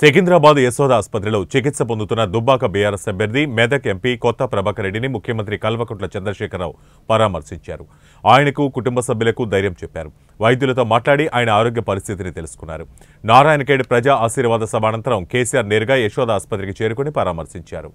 సికింద్రాబాద్ యశోద ఆసుపత్రిలో చికిత్స పొందుతున్న దుబ్బాక బీఆర్ఎస్ అభ్యర్థి మెదక్ ఎంపీ కొత్త ప్రభాకర్ రెడ్డిని ముఖ్యమంత్రి కల్వకుంట్ల చంద్రశేఖరరావు పరామర్శించారు ఆయనకు కుటుంబ సభ్యులకు ధైర్యం చెప్పారు వైద్యులతో మాట్లాడి ఆయన ఆరోగ్య పరిస్థితిని తెలుసుకున్నారు నారాయణఖేడ్ ప్రజా ఆశీర్వాద సభానంతరం కేసీఆర్ నేరుగా యశోద ఆసుపత్రికి చేరుకుని పరామర్శించారు